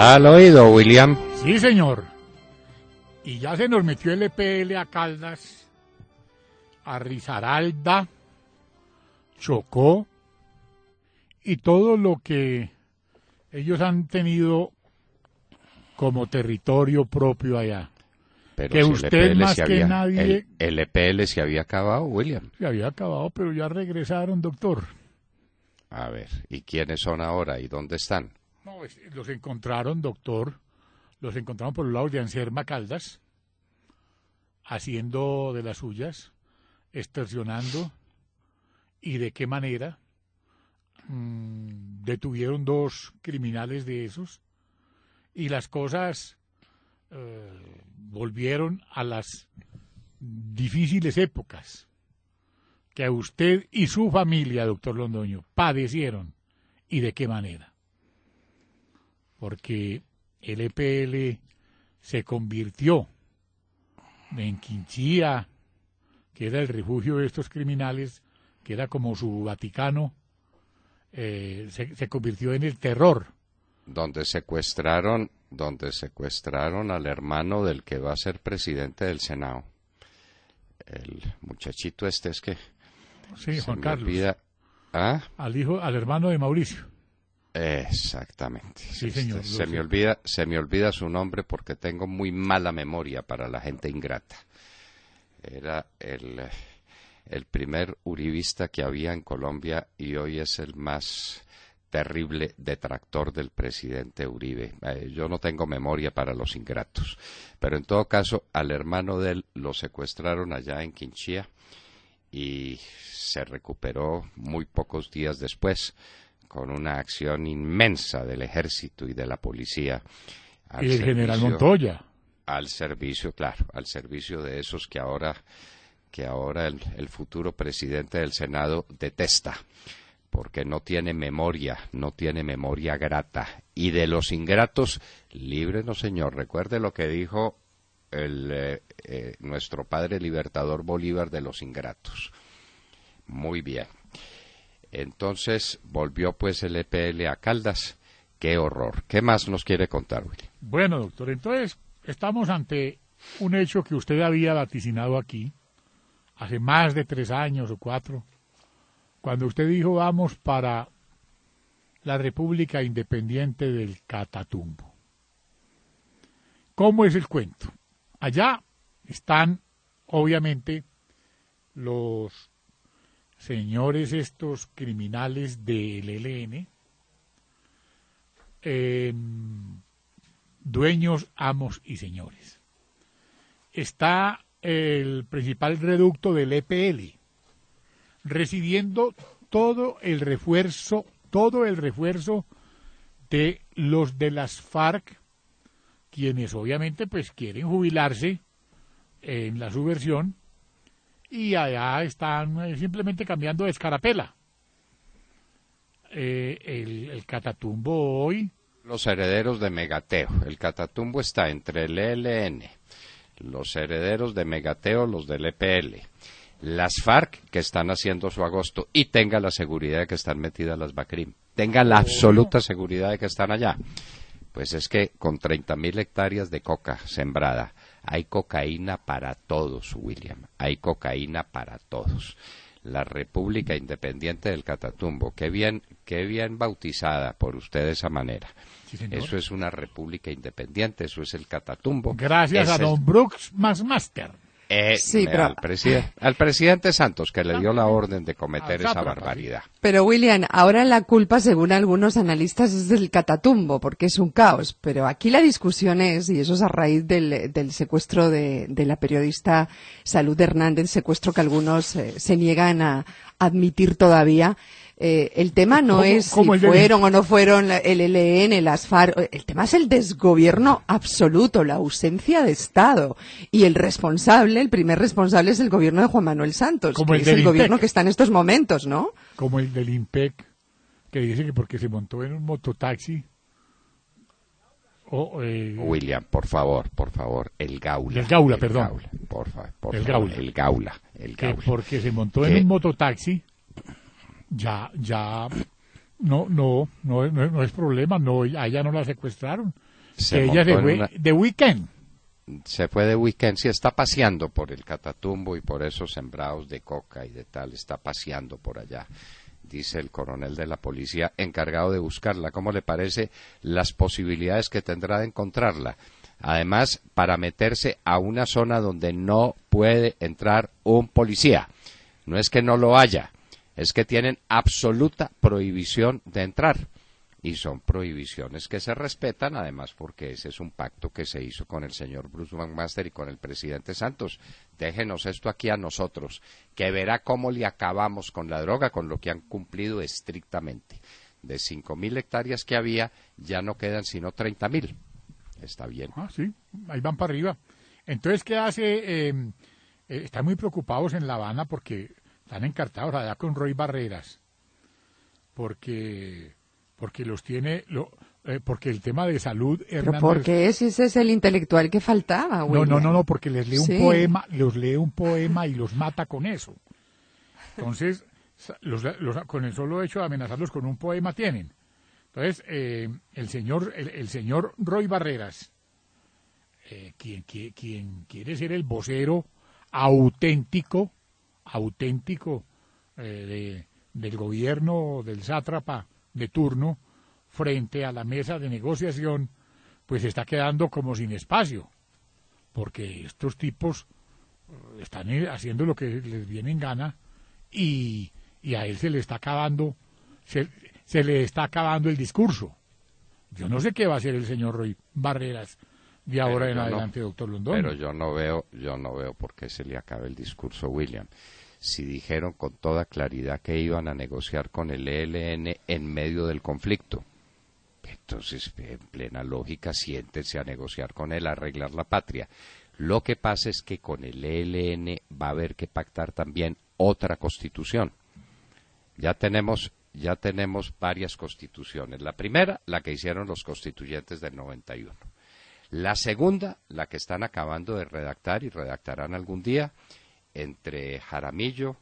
¿Al oído, William? Sí, señor. Y ya se nos metió el EPL a Caldas, a Rizaralda, Chocó y todo lo que ellos han tenido como territorio propio allá. Pero que usted e más que nadie... El, el, EPL se había acabado, William. Se había acabado, pero ya regresaron, doctor. A ver, ¿y quiénes son ahora y dónde están? los encontraron, doctor, los encontraron por los lados de Anserma Caldas, haciendo de las suyas, extorsionando, y de qué manera mm, detuvieron dos criminales de esos, y las cosas eh, volvieron a las difíciles épocas que a usted y su familia, doctor Londoño, padecieron, y de qué manera porque el EPL se convirtió en Quinchía, que era el refugio de estos criminales, que era como su Vaticano, eh, se, convirtió en el terror. Donde secuestraron, donde secuestraron al hermano del que va a ser presidente del Senado. El muchachito este es que... Sí, Juan Carlos. ¿Ah? Al hijo, al hermano de Mauricio. Exactamente. se, me olvida, su nombre porque tengo muy mala memoria para la gente ingrata. Era el, primer uribista que había en Colombia y hoy es el más terrible detractor del presidente Uribe. Eh, yo no tengo memoria para los ingratos. Pero en todo caso, al hermano de él lo secuestraron allá en Quinchía y se recuperó muy pocos días después con una acción inmensa del ejército y de la policía. Al y el general Montoya. Al servicio, claro, al servicio de esos que ahora, que ahora el, futuro presidente del Senado detesta, porque no tiene memoria, no tiene memoria grata. Y de los ingratos, líbrenos, señor. Recuerde lo que dijo eh, eh, nuestro padre libertador Bolívar de los ingratos. Muy bien. Entonces volvió pues el EPL a Caldas. Qué horror. ¿Qué más nos quiere contar, Willy? Bueno, doctor, entonces estamos ante un hecho que usted había vaticinado aquí hace más de tres años o cuatro, cuando usted dijo vamos para la República Independiente del Catatumbo. ¿Cómo es el cuento? Allá están, obviamente, los señores estos criminales del ELN, em, dueños, amos y señores. Está el principal reducto del EPL, recibiendo todo el refuerzo, todo el refuerzo de los de las FARC, quienes obviamente pues quieren jubilarse en la subversión y allá están eh, simplemente cambiando de escarapela. Eh, el, el, catatumbo hoy. Los herederos de Megateo. El catatumbo está entre el ELN, los herederos de Megateo, los del EPL, las FARC que están haciendo su agosto y tenga la seguridad de que están metidas las BACRIM. Tenga la absoluta seguridad de que están allá. Pues es que con 30.000 hectáreas de coca sembrada, hay cocaína para todos, William. Hay cocaína para todos. La República Independiente del Catatumbo, qué bien, qué bien bautizada por usted de esa manera. eso es una república independiente, eso es el Catatumbo. Gracias a Don Brooks Master. Eh, al, presidente Santos, que le dio la orden de cometer ah, esa barbaridad. Pero, William, ahora la culpa, según algunos analistas, es del catatumbo, porque es un caos. Pero aquí la discusión es, y eso es a raíz del, secuestro de, la periodista Salud Hernández, secuestro que algunos eh, se niegan a admitir todavía. Eh, el tema no es si fueron o no fueron el L.N. las FARC, eh, el tema es el desgobierno absoluto, la ausencia de Estado. Y el responsable, el primer responsable es el gobierno de Juan Manuel Santos, que es el gobierno que está en estos momentos, ¿no? Como el del IMPEC, que dice que porque se montó en un mototaxi eh, William, por favor, por favor, el Gaula. El Gaula, perdón. Gaula, el, gaula. el Gaula. El Gaula. porque se montó en un mototaxi ya, ya no, no, no, es problema, no, allá no la secuestraron. Se ella fue de weekend. Se fue de weekend, sí, está paseando por el Catatumbo y por esos sembrados de coca y de tal, está paseando por allá, dice el coronel de la policía encargado de buscarla. ¿Cómo le parece las posibilidades que tendrá de encontrarla? Además, para meterse a una zona donde no puede entrar un policía. No es que no lo haya, es que tienen absoluta prohibición de entrar. Y son prohibiciones que se respetan, además, porque ese es un pacto que se hizo con el señor Bruce McMaster y con el presidente Santos. Déjenos esto aquí a nosotros, que verá cómo le acabamos con la droga, con lo que han cumplido estrictamente. De 5.000 hectáreas que había, ya no quedan sino 30.000. Está bien. Ah, sí, ahí van para arriba. Entonces, ¿qué hace? Em, eh, están muy preocupados en La Habana porque están encartados allá con Roy Barreras, porque, porque los tiene, lo, eh, porque el tema de salud, porque ese, ese es el intelectual que faltaba, No, no, no, no, porque les lee un poema, los lee un poema y los mata con eso. Entonces, los, con el solo hecho de amenazarlos con un poema tienen. Entonces, eh, el, señor, el, el, señor Roy Barreras, eh, quien, quien, quien, quiere ser el vocero auténtico auténtico eh, del gobierno del sátrapa de turno frente a la mesa de negociación, pues está quedando como sin espacio, porque estos tipos eh, están eh, haciendo lo que les viene en gana y, a él se le está acabando se, se le está acabando el discurso. Yo no sé qué va a hacer el señor Roy Barreras y ahora en adelante, doctor Pero yo no veo, yo no veo por qué se le acabe el discurso William. Si dijeron con toda claridad que iban a negociar con el ELN en medio del conflicto. Entonces, en plena lógica, siéntense a negociar con él, a arreglar la patria. Lo que pasa es que con el ELN va a haber que pactar también otra constitución. Ya tenemos, ya tenemos varias constituciones. La primera, la que hicieron los constituyentes del 91 la segunda, la que están acabando de redactar y redactarán algún día, entre Jaramillo,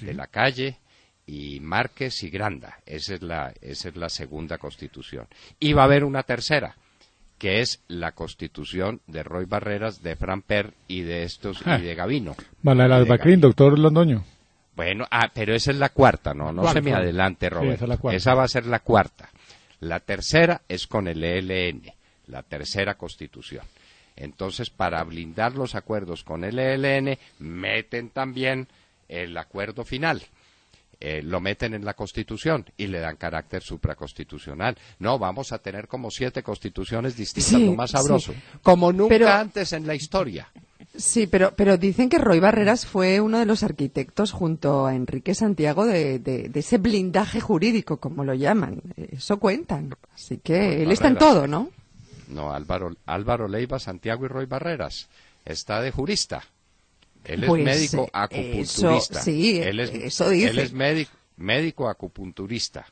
de la calle, y Márquez y Granda. Esa es, la, esa es la segunda constitución. Y va a haber una tercera, que es la constitución de Roy Barreras, de Fran y de estos y ah. de Gavino. la de, doctor Londoño. Bueno, ah, pero esa es la cuarta, no, no se me adelante, Roberto. esa, esa va a ser la cuarta. La tercera es con el ELN la tercera constitución. Entonces, para blindar los acuerdos con el ELN, meten también el acuerdo final. Eh, lo meten en la Constitución y le dan carácter supraconstitucional. No, vamos a tener como siete constituciones distintas, lo más sabroso, como nunca antes en la historia. Sí, pero, pero dicen que Roy Barreras fue uno de los arquitectos, junto a Enrique Santiago, de, ese blindaje jurídico, como lo llaman. Eso cuentan. Así que él está en todo, ¿no? No, Álvaro, Álvaro Leiva, Santiago y Roy Barreras. Está de jurista. Él es pues, médico eh, acupunturista. él es, médico, médico acupunturista.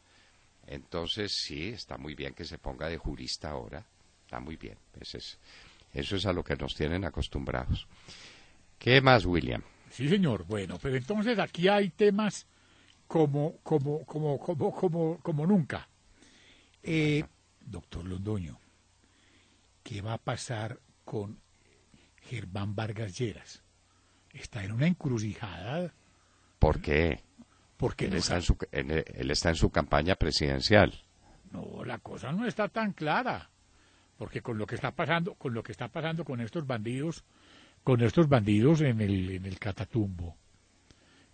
Entonces, sí, está muy bien que se ponga de jurista ahora. Está muy bien. Pues eso es, a lo que nos tienen acostumbrados. ¿Qué más, William? Sí, señor. Bueno, pero pues entonces aquí hay temas como, como, como, como, como, como nunca. Eh, doctor Londoño, qué va a pasar con Germán Vargas Lleras. Está en una encrucijada. ¿Por qué? Porque él, está en su, campaña presidencial. No, la cosa no está tan clara, porque con lo que está pasando, con lo que está pasando con estos bandidos, con estos bandidos en el, en el Catatumbo,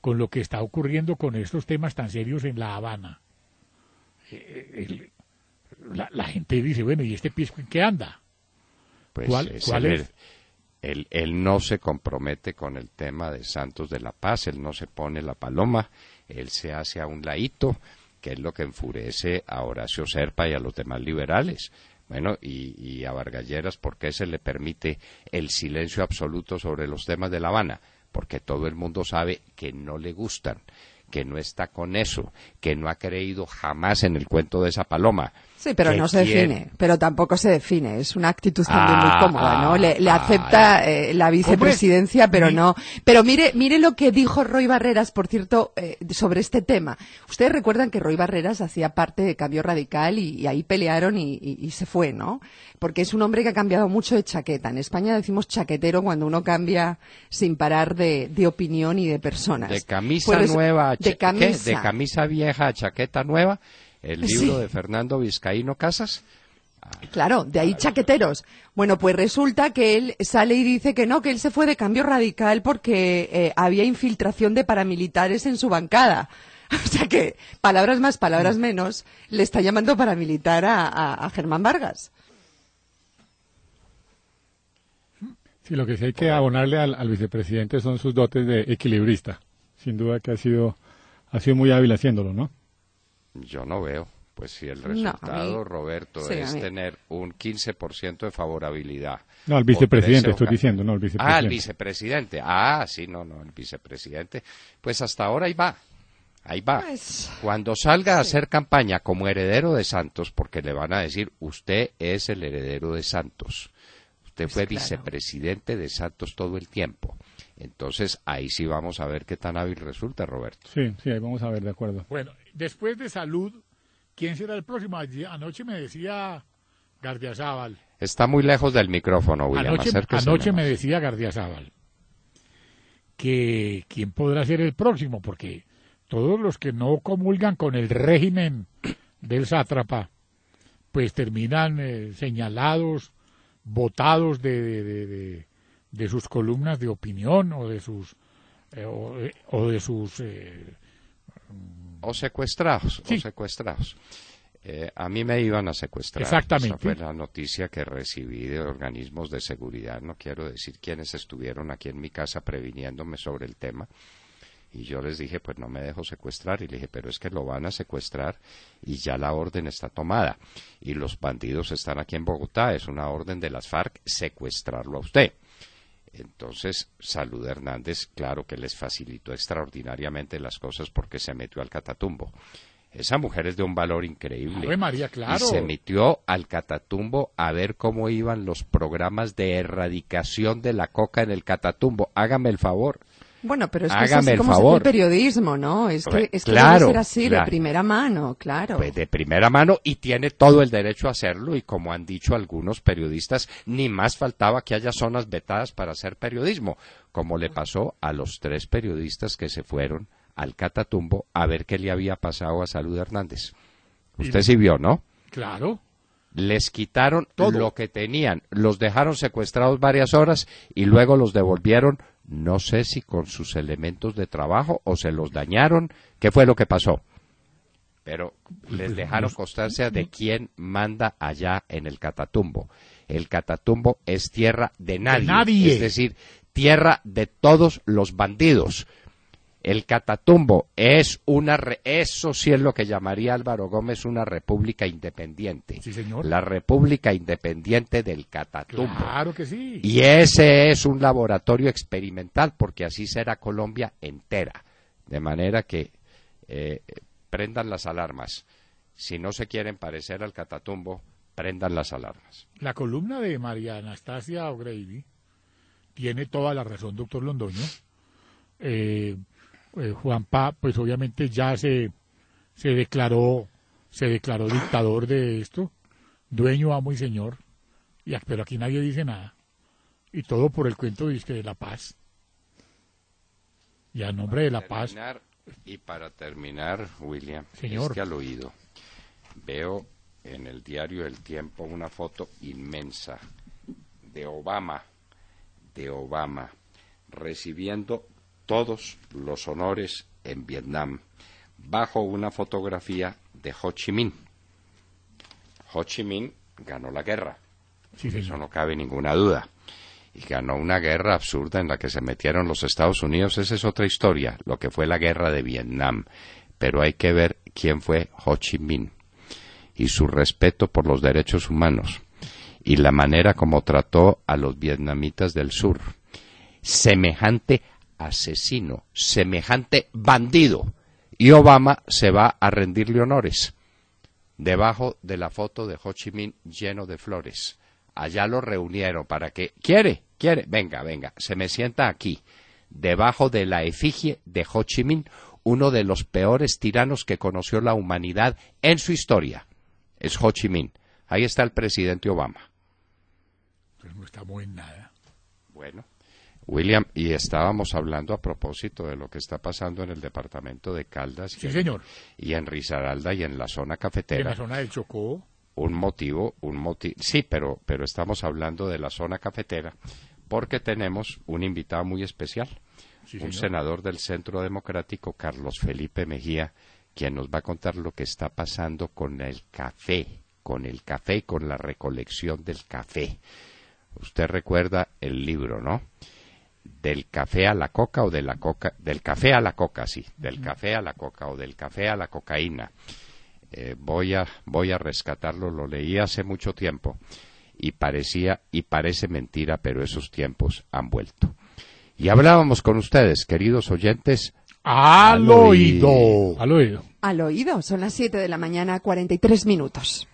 con lo que está ocurriendo con estos temas tan serios en La Habana. Eh, eh, la, gente dice, bueno, ¿y este pisco en qué anda? Pues Él, no se compromete con el tema de Santos de la Paz, él no se pone la paloma, él se hace a un laito, que es lo que enfurece a Horacio Serpa y a los demás liberales. Bueno, y, y a Vargalleras, ¿por qué se le permite el silencio absoluto sobre los temas de La Habana? Porque todo el mundo sabe que no le gustan que no está con eso, que no ha creído jamás en el cuento de esa paloma. Sí, pero no se define, pero tampoco se define. Es una actitud también muy ah, cómoda, ¿no? Le, ah, acepta eh, la vicepresidencia, pero no. Pero mire, mire lo que dijo Roy Barreras, por cierto, eh, sobre este tema. Ustedes recuerdan que Roy Barreras hacía parte de Cambio Radical y, ahí pelearon y, se fue, ¿no? Porque es un hombre que ha cambiado mucho de chaqueta. En España decimos chaquetero cuando uno cambia sin parar de, opinión y de personas. De camisa pues nueva de camisa. ¿qué? de camisa vieja, a chaqueta nueva, el libro de Fernando Vizcaíno Casas. Claro, de ahí ah, chaqueteros. Bueno, pues resulta que él sale y dice que no, que él se fue de cambio radical porque eh, había infiltración de paramilitares en su bancada. O sea que, palabras más, palabras mm. menos, le está llamando paramilitar a, Germán Vargas. Sí, lo que sí hay que abonarle al vicepresidente son sus dotes de equilibrista. Sin duda que ha sido ha sido muy hábil haciéndolo, ¿no? Yo no veo. Pues si el resultado, Roberto, es tener un 15% de favorabilidad. No, al vicepresidente, estoy diciendo, no al vicepresidente. Ah, al vicepresidente. Ah, sí, no, no, el vicepresidente. Pues hasta ahora ahí va. Ahí va. Pues, Cuando salga a hacer campaña como heredero de Santos, porque le van a decir, usted es el heredero de Santos. Usted pues fue vicepresidente de Santos todo el tiempo. Entonces ahí sí vamos a ver qué tan hábil resulta, Roberto. Sí, sí, ahí vamos a ver, de acuerdo. Bueno, después de salud, ¿quién será el próximo? Anoche me decía Gardiazabal. Está muy lejos del micrófono, William. Anoche, me decía Gardiazabal que quién podrá ser el próximo, porque todos los que no comulgan con el régimen del sátrapa, pues terminan eh, señalados, votados de de sus columnas de opinión o de sus eh, eh, o, de, sus eh, o secuestrados o secuestrados a mí me iban a secuestrar. Exactamente. Esa fue la noticia que recibí de organismos de seguridad. No quiero decir quiénes estuvieron aquí en mi casa previniéndome sobre el tema. Y yo les dije, pues no me dejo secuestrar. Y le dije, pero es que lo van a secuestrar y ya la orden está tomada. Y los bandidos están aquí en Bogotá. Es una orden de las FARC secuestrarlo a usted. Entonces, Salud Hernández, claro que les facilitó extraordinariamente las cosas porque se metió al catatumbo. Esa mujer es de un valor increíble. María, claro. Y se metió al catatumbo a ver cómo iban los programas de erradicación de la coca en el catatumbo. Hágame el favor. Bueno, pero es que es como el periodismo, ¿no? Es que, es ser así, de primera mano, claro. Pues de primera mano y tiene todo el derecho a hacerlo y como han dicho algunos periodistas, ni más faltaba que haya zonas vetadas para hacer periodismo, como le pasó a los tres periodistas que se fueron al Catatumbo a ver qué le había pasado a Salud Hernández. Usted sí vio, ¿no? Claro les quitaron todo lo que tenían, los dejaron secuestrados varias horas y luego los devolvieron no sé si con sus elementos de trabajo o se los dañaron, qué fue lo que pasó. Pero les dejaron constancia de quién manda allá en el Catatumbo. El Catatumbo es tierra de nadie, de nadie. es decir, tierra de todos los bandidos. El Catatumbo es una, eso sí es lo que llamaría Álvaro Gómez una república independiente. Sí, señor. La república independiente del Catatumbo. Claro que sí. Y ese es un laboratorio experimental porque así será Colombia entera. De manera que eh, prendan las alarmas. Si no se quieren parecer al Catatumbo, prendan las alarmas. La columna de María Anastasia O'Grady tiene toda la razón, doctor Londoño. Eh, eh, Juan Pa, pues obviamente ya se, se declaró, se declaró dictador de esto, dueño, amo y señor, y, ah, pero aquí nadie dice nada. Y todo por el cuento de la paz. Y a nombre de la paz. Y para terminar, William, señor. Es que al oído veo en el diario El Tiempo una foto inmensa de Obama, de Obama, recibiendo todos los honores en Vietnam bajo una fotografía de Ho Chi Minh. Ho Chi Minh ganó la guerra, eso no cabe ninguna duda. Y ganó una guerra absurda en la que se metieron los Estados Unidos. Esa es otra historia, lo que fue la guerra de Vietnam. Pero hay que ver quién fue Ho Chi Minh y su respeto por los derechos humanos y la manera como trató a los vietnamitas del sur. Semejante asesino, semejante bandido. Y Obama se va a rendirle honores debajo de la foto de Ho Chi Minh lleno de flores. Allá lo reunieron para que... ¿Quiere? ¿Quiere? Venga, venga, se me sienta aquí, debajo de la efigie de Ho Chi Minh, uno de los peores tiranos que conoció la humanidad en su historia. Es Ho Chi Minh. Ahí está el presidente Obama. Pues no está muy en nada. Bueno. William, y estábamos hablando a propósito de lo que está pasando en el departamento de Caldas y, señor. y en Risaralda y en la zona cafetera. En la zona del Chocó. Un motivo, un motivo, sí, pero, estamos hablando de la zona cafetera porque tenemos un invitado muy especial, un senador del Centro Democrático, Carlos Felipe Mejía, quien nos va a contar lo que está pasando con el café, con el café y con la recolección del café. Usted recuerda el libro, ¿no? del café a la coca o de la coca, del café a la coca, sí, del café a la coca o del café a la cocaína. Eh, voy a voy a rescatarlo, lo leí hace mucho tiempo y parecía y parece mentira, pero esos tiempos han vuelto. Y hablábamos con ustedes, queridos oyentes, al, oído. Al oído. Al oído, son las 7 de la mañana, 43 minutos.